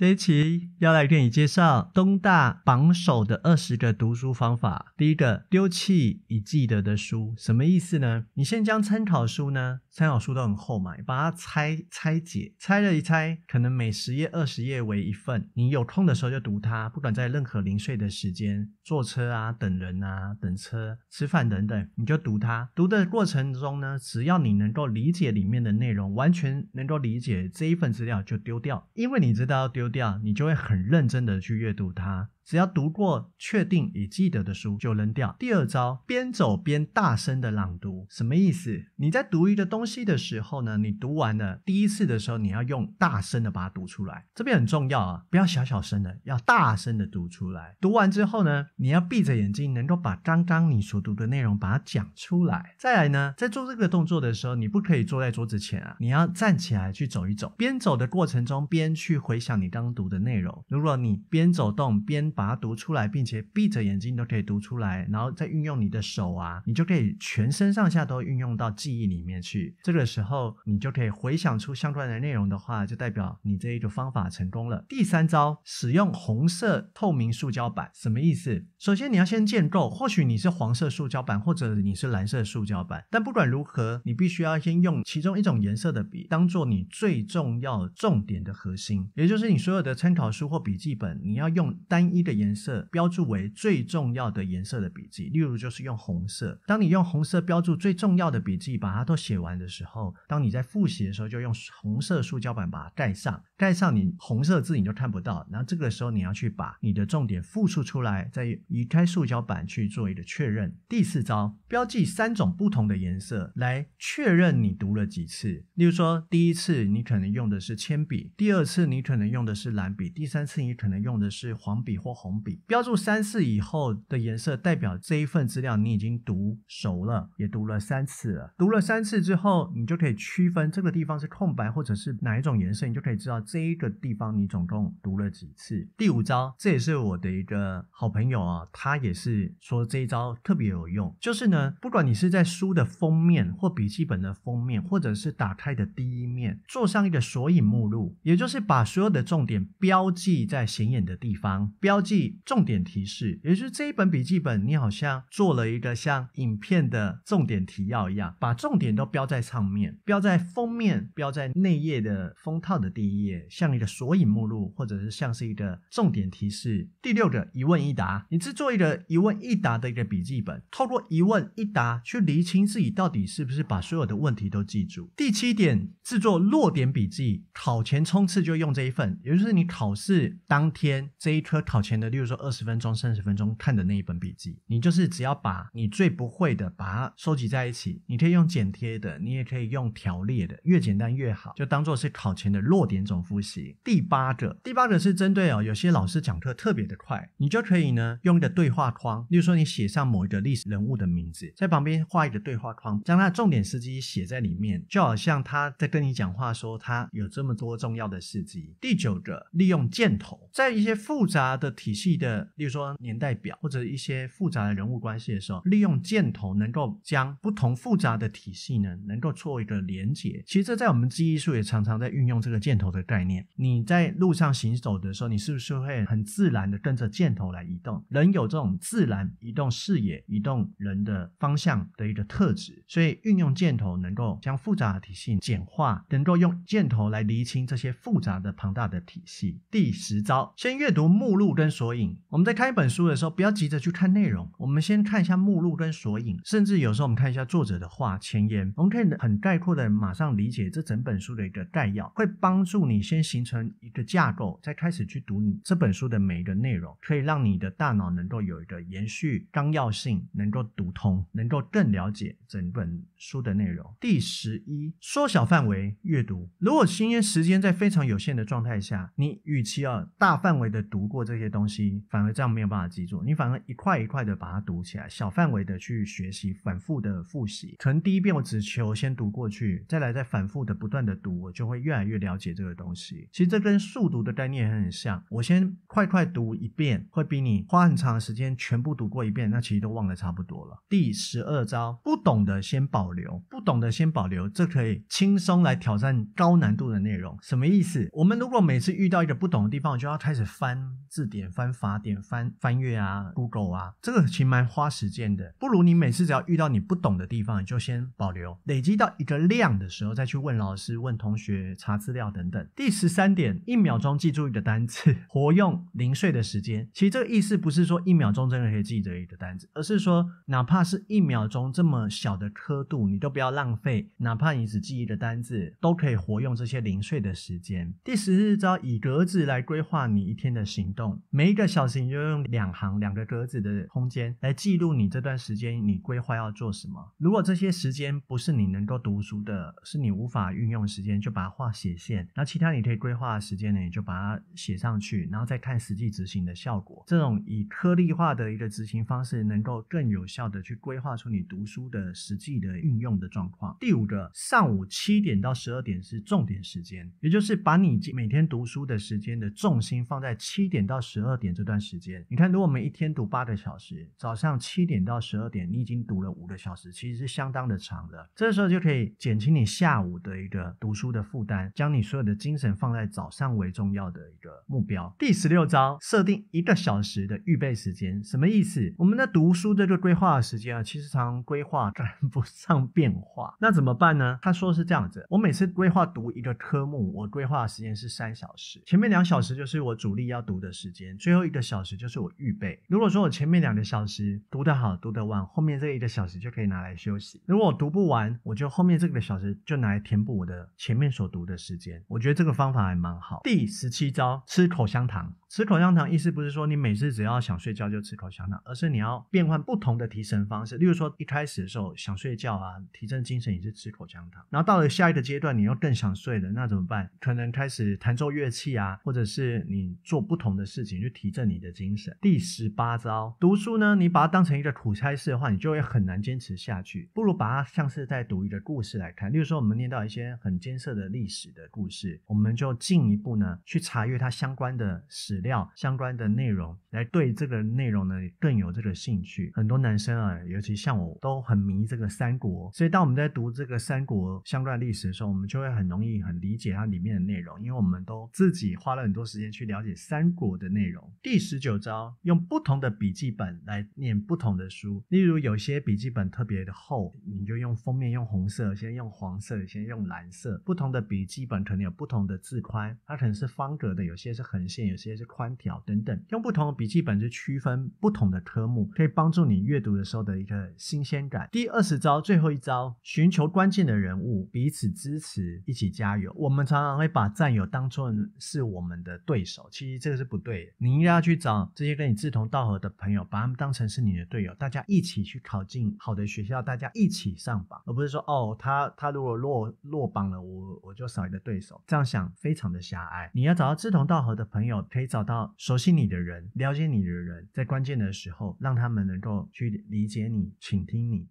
这一期要来给你介绍东大榜首的二十个读书方法。第一个，丢弃已记得的书，什么意思呢？你先将参考书呢，参考书都很厚嘛，把它拆拆解，拆了一拆，可能每十页二十页为一份。你有空的时候就读它，不管在任何零碎的时间，坐车啊、等人啊、等车、吃饭等等，你就读它。读的过程中呢，只要你能够理解里面的内容，完全能够理解这一份资料就丢掉，因为你知道丢。掉，你就会很认真的去阅读它。只要读过，确定已记得的书就扔掉。第二招，边走边大声的朗读，什么意思？你在读一个东西的时候呢，你读完了第一次的时候，你要用大声的把它读出来。这边很重要啊，不要小小声的，要大声的读出来。读完之后呢，你要闭着眼睛，能够把刚刚你所读的内容把它讲出来。再来呢，在做这个动作的时候，你不可以坐在桌子前啊，你要站起来去走一走。边走的过程中，边去回想你刚读的内容。如果你边走动边把它读出来，并且闭着眼睛都可以读出来，然后再运用你的手啊，你就可以全身上下都运用到记忆里面去。这个时候，你就可以回想出相关的内容的话，就代表你这一个方法成功了。第三招，使用红色透明塑胶板，什么意思？首先你要先建构，或许你是黄色塑胶板，或者你是蓝色塑胶板，但不管如何，你必须要先用其中一种颜色的笔当做你最重要重点的核心，也就是你所有的参考书或笔记本，你要用单一。一个颜色标注为最重要的颜色的笔记，例如就是用红色。当你用红色标注最重要的笔记，把它都写完的时候，当你在复习的时候，就用红色塑胶板把它盖上，盖上你红色字你就看不到。然后这个时候你要去把你的重点复述出来，再移开塑胶板去做一个确认。第四招，标记三种不同的颜色来确认你读了几次。例如说，第一次你可能用的是铅笔，第二次你可能用的是蓝笔，第三次你可能用的是黄笔或。红笔标注三次以后的颜色，代表这一份资料你已经读熟了，也读了三次。了。读了三次之后，你就可以区分这个地方是空白或者是哪一种颜色，你就可以知道这一个地方你总共读了几次。第五招，这也是我的一个好朋友啊，他也是说这一招特别有用，就是呢，不管你是在书的封面或笔记本的封面，或者是打开的第一面，做上一个索引目录，也就是把所有的重点标记在显眼的地方标。记重点提示，也就是这一本笔记本，你好像做了一个像影片的重点提要一样，把重点都标在上面，标在封面，标在内页的封套的第一页，像一个索引目录，或者是像是一个重点提示。第六个，一问一答，你制作一个一问一答的一个笔记本，透过一问一答去厘清自己到底是不是把所有的问题都记住。第七点，制作落点笔记，考前冲刺就用这一份，也就是你考试当天这一科考前。前的，例如说二十分钟、三十分钟看的那一本笔记，你就是只要把你最不会的把它收集在一起，你可以用剪贴的，你也可以用条列的，越简单越好，就当做是考前的弱点总复习。第八个，第八个是针对哦，有些老师讲课特别的快，你就可以呢用一个对话框，例如说你写上某一个历史人物的名字，在旁边画一个对话框，将他的重点时机写在里面，就好像他在跟你讲话，说他有这么多重要的事迹。第九个，利用箭头，在一些复杂的。体系的，例如说年代表或者一些复杂的人物关系的时候，利用箭头能够将不同复杂的体系呢，能够做一个连接。其实这在我们记忆术也常常在运用这个箭头的概念。你在路上行走的时候，你是不是会很自然的跟着箭头来移动？人有这种自然移动视野、移动人的方向的一个特质，所以运用箭头能够将复杂的体系简化，能够用箭头来厘清这些复杂的庞大的体系。第十招，先阅读目录跟。索引。我们在看一本书的时候，不要急着去看内容，我们先看一下目录跟索引，甚至有时候我们看一下作者的话、前言，我们可以很概括的马上理解这整本书的一个概要，会帮助你先形成一个架构，再开始去读你这本书的每一个内容，可以让你的大脑能够有一个延续纲要性，能够读通，能够更了解整本书的内容。第十一，缩小范围阅读。如果今天时间在非常有限的状态下，你与其要大范围的读过这些东西，东西反而这样没有办法记住，你反而一块一块的把它读起来，小范围的去学习，反复的复习。可能第一遍我只求先读过去，再来再反复的不断的读，我就会越来越了解这个东西。其实这跟速读的概念很像，我先快快读一遍，会比你花很长的时间全部读过一遍，那其实都忘得差不多了。第十二招，不懂的先保留，不懂的先保留，这可以轻松来挑战高难度的内容。什么意思？我们如果每次遇到一个不懂的地方，我就要开始翻字典。翻法典、翻翻阅啊，Google 啊，这个其实蛮花时间的。不如你每次只要遇到你不懂的地方，你就先保留，累积到一个量的时候再去问老师、问同学、查资料等等。第十三点，一秒钟记住一个单词，活用零碎的时间。其实这个意思不是说一秒钟真的可以记得一个单词，而是说哪怕是一秒钟这么小的刻度，你都不要浪费，哪怕你只记一个单字，都可以活用这些零碎的时间。第十四招，以格子来规划你一天的行动。每一个小时你就用两行两个格子的空间来记录你这段时间你规划要做什么。如果这些时间不是你能够读书的，是你无法运用时间，就把它画斜线。那其他你可以规划的时间呢，你就把它写上去，然后再看实际执行的效果。这种以颗粒化的一个执行方式，能够更有效的去规划出你读书的实际的运用的状况。第五个，上午七点到十二点是重点时间，也就是把你每天读书的时间的重心放在七点到十。十二点这段时间，你看，如果我们一天读八个小时，早上七点到十二点，你已经读了五个小时，其实是相当的长的。这时候就可以减轻你下午的一个读书的负担，将你所有的精神放在早上为重要的一个目标。第十六招，设定一个小时的预备时间，什么意思？我们的读书这个规划的时间啊，其实常规划赶不上变化，那怎么办呢？他说是这样子，我每次规划读一个科目，我规划的时间是三小时，前面两小时就是我主力要读的时间。最后一个小时就是我预备。如果说我前面两个小时读得好、读得完，后面这一个小时就可以拿来休息。如果读不完，我就后面这个小时就拿来填补我的前面所读的时间。我觉得这个方法还蛮好。第十七招，吃口香糖。吃口香糖意思不是说你每次只要想睡觉就吃口香糖，而是你要变换不同的提神方式。例如说，一开始的时候想睡觉啊，提振精神也是吃口香糖。然后到了下一个阶段，你又更想睡了，那怎么办？可能开始弹奏乐器啊，或者是你做不同的事情去提振你的精神。第十八招，读书呢，你把它当成一个苦差事的话，你就会很难坚持下去。不如把它像是在读一个故事来看。例如说，我们念到一些很艰涩的历史的故事，我们就进一步呢去查阅它相关的史。料相关的内容来对这个内容呢更有这个兴趣。很多男生啊，尤其像我，都很迷这个三国。所以当我们在读这个三国相关历史的时候，我们就会很容易很理解它里面的内容，因为我们都自己花了很多时间去了解三国的内容。第十九招，用不同的笔记本来念不同的书。例如，有些笔记本特别的厚，你就用封面用红色，先用黄色，先用蓝色。不同的笔记本可能有不同的字宽，它可能是方格的，有些是横线，有些是。宽条等等，用不同的笔记本去区分不同的科目，可以帮助你阅读的时候的一个新鲜感。第二十招，最后一招，寻求关键的人物，彼此支持，一起加油。我们常常会把战友当做是我们的对手，其实这个是不对。你应该去找这些跟你志同道合的朋友，把他们当成是你的队友，大家一起去考进好的学校，大家一起上榜，而不是说哦，他他如果落落榜了，我我就少一个对手。这样想非常的狭隘。你要找到志同道合的朋友，可以找。找到熟悉你的人，了解你的人，在关键的时候，让他们能够去理解你、倾听你。